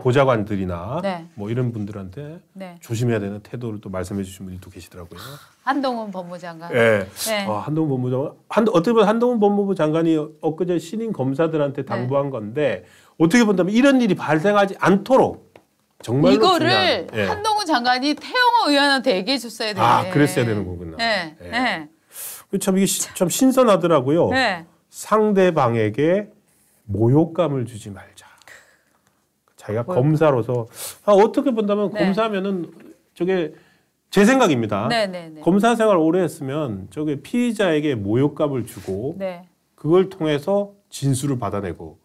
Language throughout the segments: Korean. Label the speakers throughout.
Speaker 1: 보좌관들이나 네. 뭐 이런 분들한테 네. 조심해야 되는 태도를 또 말씀해 주신 분이 또 계시더라고요.
Speaker 2: 한동훈 법무 장관. 예. 네. 어,
Speaker 1: 한동훈 법무 장관. 한, 어떻게 보면 한동훈 법무부 장관이 엊그제 신임 검사들한테 네. 당부한 건데 어떻게 본다면 이런 일이 발생하지 않도록 정말로 이거를 중요한, 예. 한동훈
Speaker 2: 장관이 태영호 의원한테 얘기해 줬어야 되는 아, 그랬어야 되는 거구나. 네. 예. 네.
Speaker 1: 참 이게 참 신선하더라고요. 네. 상대방에게 모욕감을 주지 말자. 자기가 뭘. 뭐 검사로서 아, 어떻게 본다면 네. 검사면은 저게 제 생각입니다. 네네네. 네, 네. 검사 생활 오래 했으면 저게 피의자에게 모욕감을 주고 네. 그걸 통해서 진술을 받아내고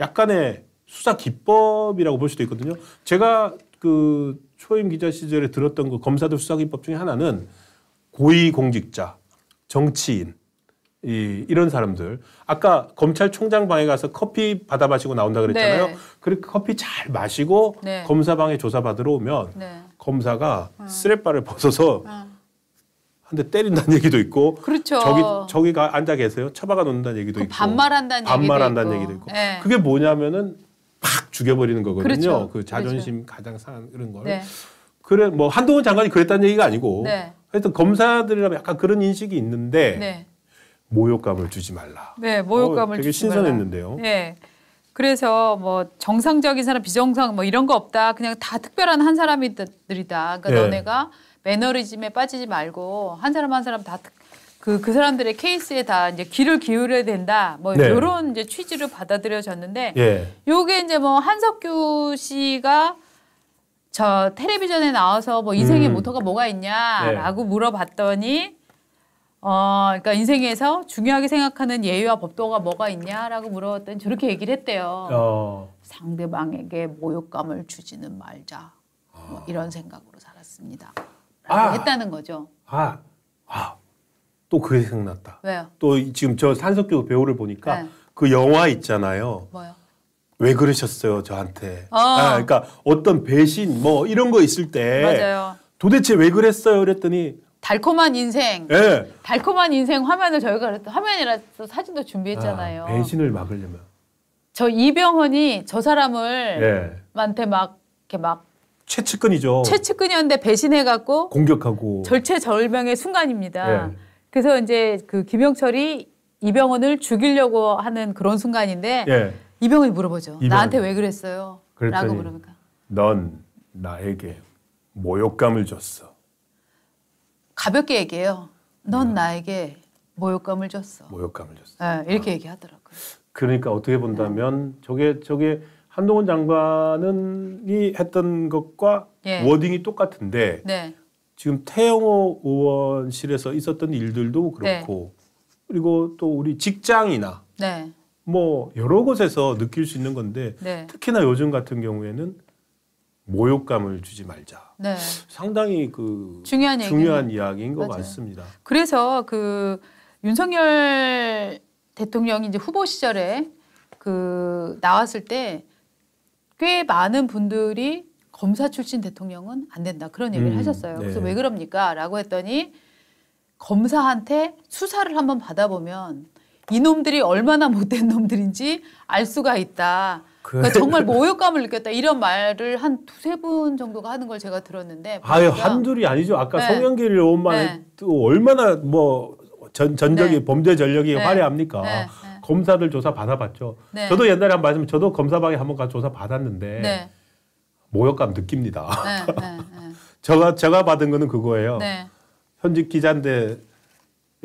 Speaker 1: 약간의 수사 기법이라고 볼 수도 있거든요. 제가 그 초임 기자 시절에 들었던 그 검사들 수사 기법 중에 하나는 고위공직자, 정치인 이, 이런 사람들. 아까 검찰총장 방에 가서 커피 받아 마시고 나온다 그랬잖아요. 네. 그렇게 그 커피 잘 마시고 네. 검사방에 조사받으러 오면 네. 검사가 어. 쓰레빠를 벗어서 어. 한대 때린다는 얘기도 있고. 그렇죠. 저기, 저기가 앉아 계세요. 처박아 놓는다는 얘기도 그 있고. 반말한다는
Speaker 2: 반말한다는 얘기도 있고. 얘 네.
Speaker 1: 그게 뭐냐면은 팍 죽여버리는 거거든요. 그렇죠. 그 자존심 그렇죠. 가장 상 이런 걸. 네. 그래, 뭐 한동훈 장관이 그랬다는 얘기가 아니고. 네. 하여튼 검사들이라면 약간 그런 인식이 있는데. 모욕감을 주지 말라.
Speaker 2: 네, 모욕감을 어, 되게 신선했는데요. 네. 그래서 뭐 정상적인 사람, 비정상 뭐 이런 거 없다. 그냥 다 특별한 한 사람들이다. 그러니까 네. 너네가 매너리즘에 빠지지 말고 한 사람 한 사람 다 그, 그 사람들의 케이스에 다 이제 귀를 기울여야 된다. 뭐 네. 요런 이제 취지를 받아들여졌는데 예. 요게 이제 뭐 한석규 씨가 저 텔레비전에 나와서 뭐 인생의 음. 모토가 뭐가 있냐라고 네. 물어봤더니 어, 그러니까 인생에서 중요하게 생각하는 예의와 법도가 뭐가 있냐라고 물어봤더니 저렇게 얘기를 했대요.
Speaker 1: 어.
Speaker 2: 상대방에게 모욕감을 주지는 말자. 뭐 아. 이런 생각으로
Speaker 1: 살았습니다. 아.
Speaker 2: 했다는 거죠.
Speaker 1: 아, 아, 또 그게 생각났다. 왜요? 또 지금 저 산석교 배우를 보니까 네. 그 영화 있잖아요. 뭐요? 왜 그러셨어요 저한테? 어. 아, 그러니까 어떤 배신 뭐 이런 거 있을 때 맞아요. 도대체 왜 그랬어요? 그랬더니
Speaker 2: 달콤한 인생. 네. 달콤한 인생 화면을 저희가 화면이라서 사진도 준비했잖아요. 아, 배신을 막으려면. 저 이병헌이 저 사람을 한테 예. 막 이렇게 막
Speaker 1: 최측근이죠.
Speaker 2: 최측근이었는데 배신해 갖고
Speaker 1: 공격하고
Speaker 2: 절체절명의 순간입니다. 네. 그래서 이제 그 김영철이 이병헌을 죽이려고 하는 그런 순간인데 네. 이병헌이 물어보죠. 이병헌. 나한테 왜 그랬어요? 라고 물으니까
Speaker 1: 넌 나에게 모욕감을 줬어.
Speaker 2: 가볍게 얘기해요. 넌 음. 나에게 모욕감을 줬어. 모욕감을 줬어. 네, 이렇게 아. 얘기하더라고요.
Speaker 1: 그러니까 어떻게 본다면 네. 저게 저게 한동훈 장관이 했던 것과 예. 워딩이 똑같은데 네. 지금 태영호 의원실에서 있었던 일들도 그렇고 네. 그리고 또 우리 직장이나 네. 뭐 여러 곳에서 느낄 수 있는 건데 네. 특히나 요즘 같은 경우에는 모욕감을 주지 말자. 네. 상당히 그 중요한, 중요한 이야기인 것 맞아요. 같습니다.
Speaker 2: 그래서 그 윤석열 대통령이 이제 후보 시절에 그 나왔을 때 꽤 많은 분들이 검사 출신 대통령은 안 된다 그런 얘기를 음, 하셨어요. 그래서 네. 왜 그럽니까?라고 했더니 검사한테 수사를 한번 받아보면 이놈들이 얼마나 못된 놈들인지 알 수가 있다. 그 그러니까 정말 모욕감을 느꼈다 이런 말을 한 두세 분 정도가 하는 걸 제가 들었는데 아유 한둘이
Speaker 1: 아니죠 아까 네. 송영길 의원만 네. 또 얼마나 뭐 전, 전적이 네. 범죄 전력이 네. 화려합니까 네. 검사들 조사 받아봤죠 네. 저도 옛날에 한 말씀 저도 검사방에 한번 가서 조사 받았는데 모욕감 느낍니다 제가 제가 받은 거는 그거예요 현직 기자인데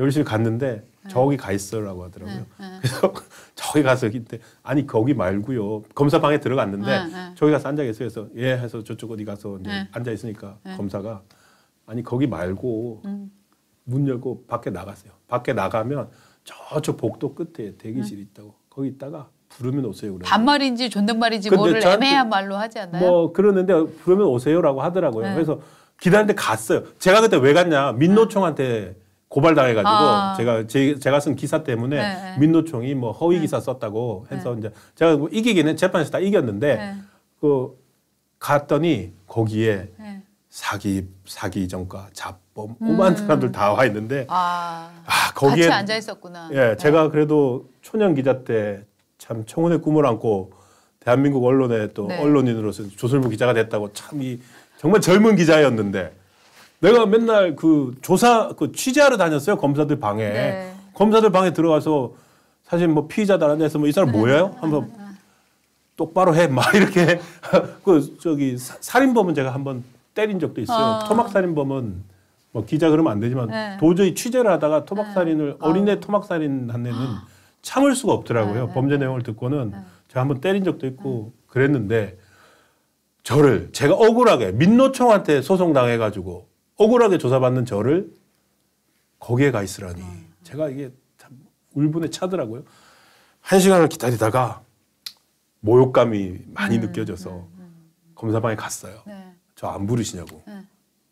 Speaker 1: 열심히 갔는데 네. 저기 가 있어라고 하더라고요. 네, 네. 그래서 저기 가서 이때 아니 거기 말고요. 검사방에 들어갔는데 저기 가서 앉아 계세요. 해서예 해서 저쪽 어디 가서 이제 앉아 있으니까 검사가 아니 거기 말고 음. 문 열고 밖에 나가세요. 밖에 나가면 저쪽 복도 끝에 대기실이 있다고 거기 있다가 부르면 오세요. 그래요.
Speaker 2: 반말인지 존댓말인지 뭐를 애매한 말로 하지 않나요? 뭐
Speaker 1: 그러는데 부르면 오세요라고 하더라고요. 네. 그래서 기다리는데 갔어요. 제가 그때 왜 갔냐 민노총한테 고발당해가지고 아. 제가 제, 제가 쓴 기사 때문에 네. 네. 민노총이 뭐 허위 기사 네. 썼다고 네. 해서 네. 이제 제가 뭐 이기기는 재판에서 다 이겼는데 네. 그 갔더니 거기에 사기 사기 전과 잡범 음. 오만 사람들 다 와 있는데 아, 아 거기에 같이 앉아 있었구나. 예, 제가 그래도 초년 기자 때 참 청혼의 꿈을 안고 대한민국 언론에 또 언론인으로서 조설부 기자가 됐다고 참 이 정말 젊은 기자였는데 내가 맨날 그 조사 그 취재하러 다녔어요 검사들 방에 네. 검사들 방에 들어가서 사실 뭐 피의자다라는 데서 뭐 이 사람 뭐예요? 한번 똑바로 해 막 이렇게 그 저기 사, 살인범은 제가 한번 때린 적도 있어요. 어. 아. 토막살인범은 뭐 기자 그러면 안 되지만 네. 도저히 취재를 하다가 토막살인을 네. 아. 어린애 토막살인 한 애는 참을 수가 없더라고요. 네. 네. 범죄 내용을 듣고는 네. 제가 한번 때린 적도 있고 네. 그랬는데 저를 제가 억울하게 민노총한테 소송 당해가지고 억울하게 조사받는 저를 거기에 가 있으라니. 음. 제가 이게 참 울분에 차더라고요. 한 시간을 기다리다가 모욕감이 많이 음, 느껴져서 음, 음, 검사방에 갔어요. 네. 저안 부르시냐고. 네.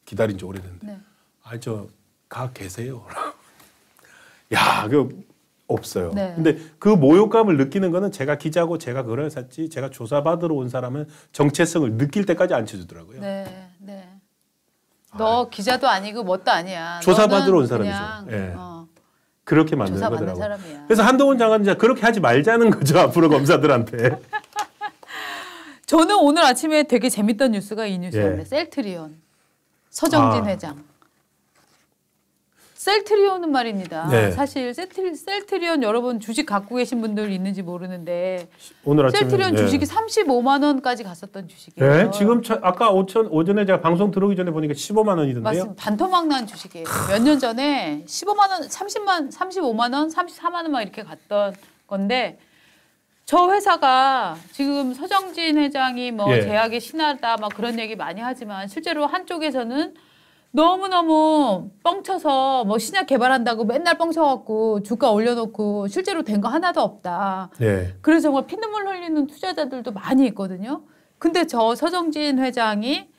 Speaker 1: 기다린 지 오래됐는데. 네. 아저 가 계세요. 야, 그 없어요. 네. 근데 그 모욕감을 느끼는 거는 제가 기자고 제가 그런 샀지 제가 조사받으러 온 사람은 정체성을 느낄 때까지 안 쳐주더라고요.
Speaker 2: 네. 네. 너 아, 기자도 아니고 뭣도 아니야. 조사받으러 온 사람이죠.
Speaker 1: 예. 어. 그렇게 만드는 거더라고요. 사람이야. 그래서 한동훈 장관이 그렇게 하지 말자는 거죠. 앞으로 검사들한테.
Speaker 2: 저는 오늘 아침에 되게 재밌던 뉴스가 이 뉴스였는데 예. 셀트리온 서정진 아. 회장. 셀트리온은 말입니다. 네. 사실 셀트리, 셀트리온 여러분 주식 갖고 계신 분들 있는지 모르는데 오늘 아침 셀트리온 네. 주식이 35만 원까지 갔었던 주식이에요. 네, 지금
Speaker 1: 차, 아까 5천 오전에 제가 방송 들어오기 전에 보니까 15만 원이던데요. 맞습니다.
Speaker 2: 반토막 난 주식이에요. 몇 년 전에 15만 원, 30만, 35만 원, 34만 원막 이렇게 갔던 건데 저 회사가 지금 서정진 회장이 뭐 예. 제약의 신하다 막 그런 얘기 많이 하지만 실제로 한쪽에서는 너무너무 뻥쳐서 뭐 신약 개발한다고 맨날 뻥쳐갖고 주가 올려놓고 실제로 된 거 하나도 없다. 네. 그래서 정말 피눈물 흘리는 투자자들도 많이 있거든요. 근데 저 서정진 회장이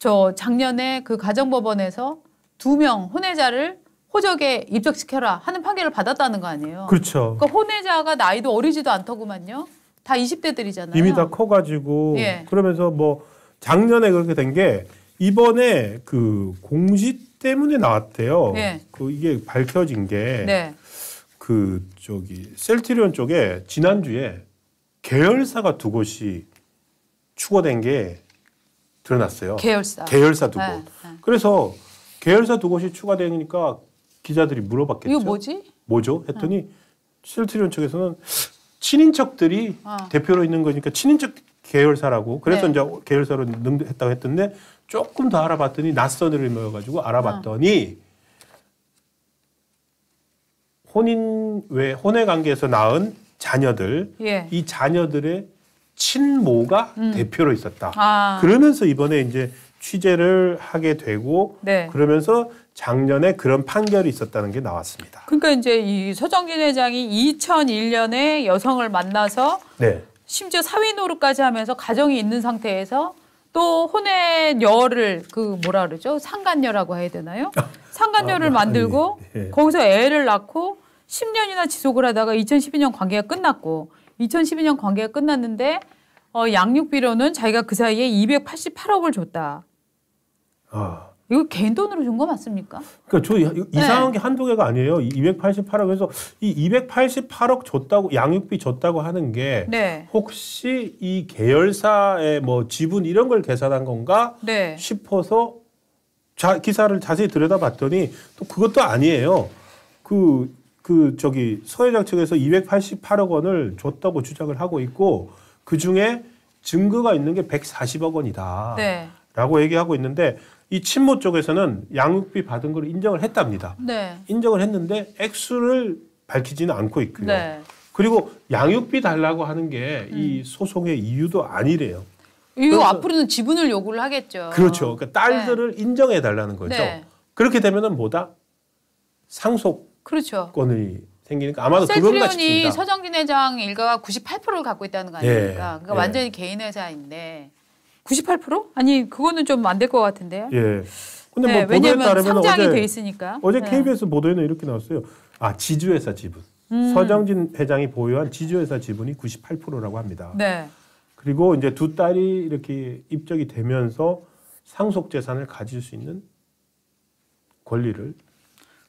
Speaker 2: 저 작년에 그 가정법원에서 두 명 혼외자를 호적에 입적시켜라 하는 판결을 받았다는 거 아니에요. 그렇죠. 그러니까 혼외자가 나이도 어리지도 않더구만요. 다 20대들이잖아요. 이미 다
Speaker 1: 커가지고 예. 그러면서 뭐 작년에 그렇게 된게 이번에 그 공시 때문에 나왔대요. 네. 그 이게 밝혀진 게 네. 그 저기 셀트리온 쪽에 지난주에 계열사가 두 곳이 추가된 게 드러났어요. 계열사. 계열사 두 곳. 네, 네. 그래서 계열사 두 곳이 추가되니까 기자들이 물어봤겠죠. 이거 뭐지? 뭐죠? 했더니 네. 셀트리온 쪽에서는 친인척들이 아. 대표로 있는 거니까 친인척 계열사라고 그래서 네. 이제 계열사로 능했다고 했던데 조금 더 알아봤더니 낯선 을 모여가지고 알아봤더니 혼인 외 혼외 관계에서 낳은 자녀들 예. 이 자녀들의 친모가 음. 대표로 있었다. 아. 그러면서 이번에 이제 취재를 하게 되고 네. 그러면서 작년에 그런 판결이 있었다는 게 나왔습니다.
Speaker 2: 그러니까 이제 이 서정진 회장이 2001년에 여성을 만나서 네. 심지어 사위 노릇까지 하면서 가정이 있는 상태에서 또 혼의 열을 그 뭐라 그러죠? 상간녀라고 해야 되나요? 아, 상간녀를 아, 네. 만들고 예, 예. 거기서 애를 낳고 10년이나 지속을 하다가 2012년 관계가 끝났고 2012년 관계가 끝났는데 어, 양육비로는 자기가 그 사이에 288억을 줬다. 아. 이거 개인 돈으로 준 거 맞습니까?
Speaker 1: 그러니까 저 이, 상한 네. 게 한두 개가 아니에요. 288억에서 이 288억 줬다고 양육비 줬다고 하는 게 네. 혹시 이 계열사의 뭐 지분 이런 걸 계산한 건가 네. 싶어서 자, 기사를 자세히 들여다봤더니 또 그것도 아니에요. 그그 그 저기 서해장 측에서 288억 원을 줬다고 주장을 하고 있고 그 중에 증거가 있는 게 140억 원이다. 네. 라고 얘기하고 있는데 이 친모 쪽에서는 양육비 받은 걸 인정을 했답니다. 네. 인정을 했는데 액수를 밝히지는 않고 있고요. 네. 그리고 양육비 달라고 하는 게이 음. 소송의 이유도 아니래요. 이유 앞으로는
Speaker 2: 지분을 요구를 하겠죠. 그렇죠.
Speaker 1: 그러니까 네. 딸들을 네. 인정해 달라는 거죠. 네. 그렇게 되면은 뭐다 상속권이 그렇죠. 생기니까 아마도 셀트리온이
Speaker 2: 서정진 회장 일가가 98%를 갖고 있다는 거 아닙니까? 네. 그러니까 예. 완전히 개인 회사인데 98%? 아니 그거는 좀 안 될 것 같은데요. 예.
Speaker 1: 근데 뭐 네, 뭐 왜냐면 상장이 어제, 돼 있으니까.
Speaker 2: 어제 네. KBS
Speaker 1: 보도에는 이렇게 나왔어요. 아 지주회사 지분. 음. 서정진 회장이 보유한 지주회사 지분이 98%라고 합니다. 네. 그리고 이제 두 딸이 이렇게 입적이 되면서 상속 재산을 가질 수 있는 권리를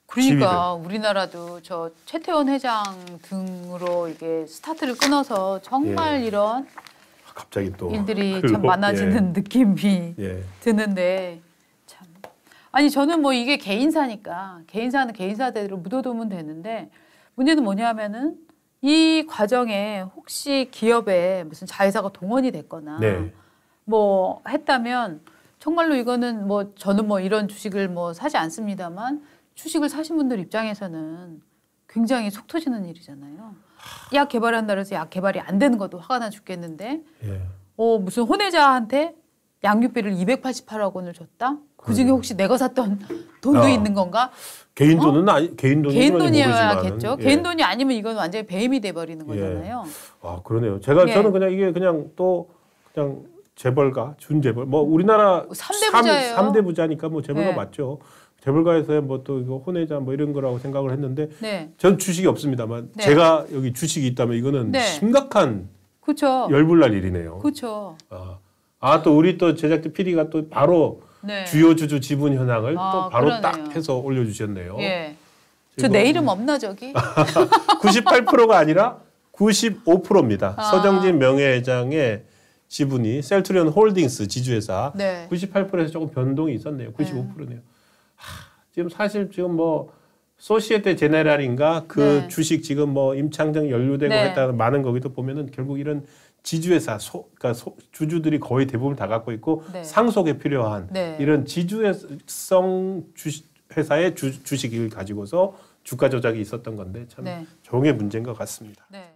Speaker 1: 그러니까
Speaker 2: 지위를. 우리나라도 저 최태원 회장 등으로 이게 스타트를 끊어서 정말 예. 이런 갑자기 또 일들이 글로, 참 많아지는 예. 느낌이 예. 드는데 참 아니 저는 뭐 이게 개인사니까 개인사는 개인사대로 묻어두면 되는데 문제는 뭐냐면은 이 과정에 혹시 기업에 무슨 자회사가 동원이 됐거나 네. 뭐 했다면 정말로 이거는 뭐 저는 뭐 이런 주식을 뭐 사지 않습니다만 주식을 사신 분들 입장에서는 굉장히 속 터지는 일이잖아요. 약 개발한다고 해서 약 개발이 안 되는 것도 화가 나 죽겠는데 예. 어, 무슨 혼외자한테 양육비를 288억 원을 줬다? 그 중에 혹시 내가 샀던 돈도 아, 있는 건가?
Speaker 1: 개인 어? 돈은 어? 아니 개인 돈이 개인 돈이어야겠죠. 예. 개인 돈이
Speaker 2: 아니면 이건 완전히 배임이 돼 버리는 예. 거잖아요. 예.
Speaker 1: 아 그러네요. 제가 예. 저는 그냥 이게 그냥 또 그냥 재벌가 준재벌 뭐 우리나라 3대 부자예요. 3, 대 부자니까 뭐 재벌가 예. 맞죠. 재벌가에서의 뭐또 이거 혼외자 뭐 이런 거라고 생각을 했는데 네. 전 주식이 없습니다만 네. 제가 여기 주식이 있다면 이거는 네. 심각한 그쵸. 열불날 일이네요. 그렇죠. 아또 아, 우리 또제작자 PD가 또 바로 네. 주요 주주 지분 현황을 아, 또 바로 그러네요. 딱 해서 올려주셨네요. 예. 저내 이름 음.
Speaker 2: 없나 저기?
Speaker 1: 98%가 아니라 95%입니다. 아. 서정진 명예회장의 지분이 셀트리온 홀딩스 지주회사 네. 98%에서 조금 변동이 있었네요. 95%네요. 지금 사실 지금 뭐 소시에테 제네랄인가 그 네. 주식 지금 뭐 임창정 연루되고 네. 했다는 많은 거기도 보면은 결국 이런 지주회사 소 그러니까 소, 주주들이 거의 대부분 다 갖고 있고 네. 상속에 필요한 네. 이런 지주성 주식 회사의 주, 주식을 가지고서 주가 조작이 있었던 건데 참 네. 종의 문제인 것 같습니다. 네.